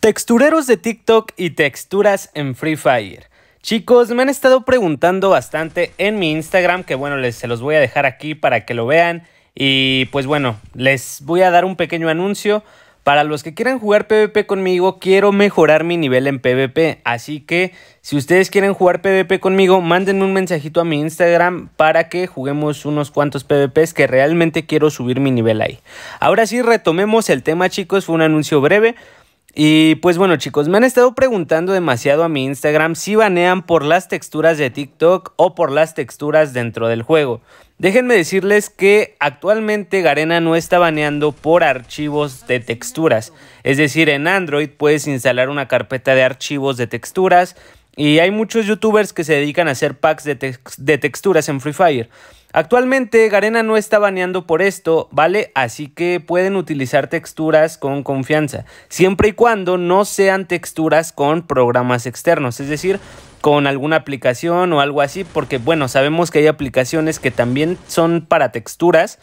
Textureros de TikTok y texturas en Free Fire. Chicos, me han estado preguntando bastante en mi Instagram, que bueno, les, se los voy a dejar aquí para que lo vean. Y pues bueno, les voy a dar un pequeño anuncio. Para los que quieran jugar PvP conmigo, quiero mejorar mi nivel en PvP, así que si ustedes quieren jugar PvP conmigo, manden un mensajito a mi Instagram para que juguemos unos cuantos PvPs que realmente quiero subir mi nivel ahí. Ahora sí, retomemos el tema chicos, fue un anuncio breve, y pues bueno chicos, me han estado preguntando demasiado a mi Instagram si banean por las texturas de TikTok o por las texturas dentro del juego. Déjenme decirles que actualmente Garena no está baneando por archivos de texturas. Es decir, en Android puedes instalar una carpeta de archivos de texturas y hay muchos youtubers que se dedican a hacer packs de, de, texturas en Free Fire. Actualmente Garena no está baneando por esto, ¿vale? Así que pueden utilizar texturas con confianza, siempre y cuando no sean texturas con programas externos, es decir, con alguna aplicación o algo así, porque bueno, sabemos que hay aplicaciones que también son para texturas,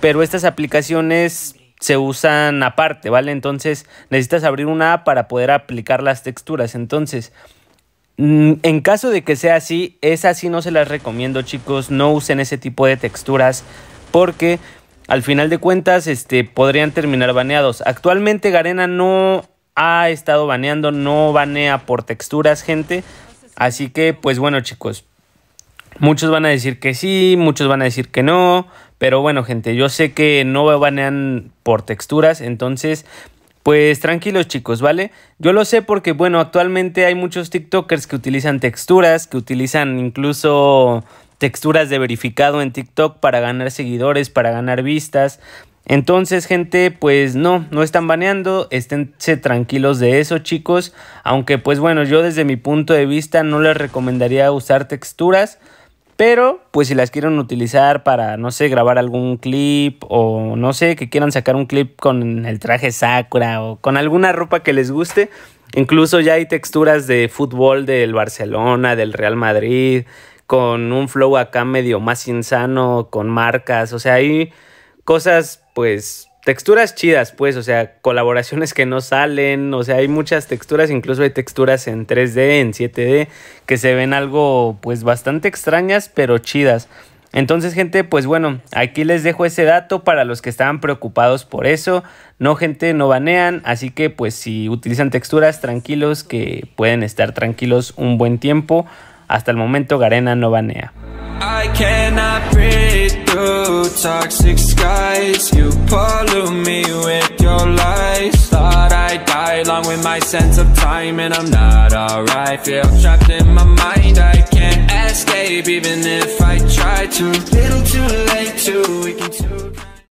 pero estas aplicaciones se usan aparte, ¿vale? Entonces necesitas abrir una app para poder aplicar las texturas. Entonces, Mm, en caso de que sea así, es así no se las recomiendo chicos, no usen ese tipo de texturas porque al final de cuentas este, podrían terminar baneados. Actualmente Garena no ha estado baneando, no banea por texturas gente, así que pues bueno chicos, muchos van a decir que sí, muchos van a decir que no, pero bueno gente, yo sé que no banean por texturas, entonces pues tranquilos chicos, ¿vale? Yo lo sé porque, bueno, actualmente hay muchos TikTokers que utilizan texturas, que utilizan incluso texturas de verificado en TikTok para ganar seguidores, para ganar vistas. Entonces, gente, pues no, no están baneando, esténse tranquilos de eso, chicos. Aunque, pues bueno, yo desde mi punto de vista no les recomendaría usar texturas pero, pues si las quieren utilizar para, no sé, grabar algún clip o no sé, que quieran sacar un clip con el traje Sakura o con alguna ropa que les guste, incluso ya hay texturas de fútbol del Barcelona, del Real Madrid, con un flow acá medio más insano, con marcas, o sea, hay cosas pues texturas chidas, pues, o sea, colaboraciones que no salen, o sea, hay muchas texturas, incluso hay texturas en 3D, en 7D, que se ven algo, pues, bastante extrañas, pero chidas. Entonces, gente, pues bueno, aquí les dejo ese dato para los que estaban preocupados por eso. No, gente, no banean, así que pues si utilizan texturas, tranquilos, que pueden estar tranquilos un buen tiempo. Hasta el momento, Garena no banea. along with my sense of time And I'm not alright, feel trapped in my mind I can't escape even if I try to Little too late, too weak and too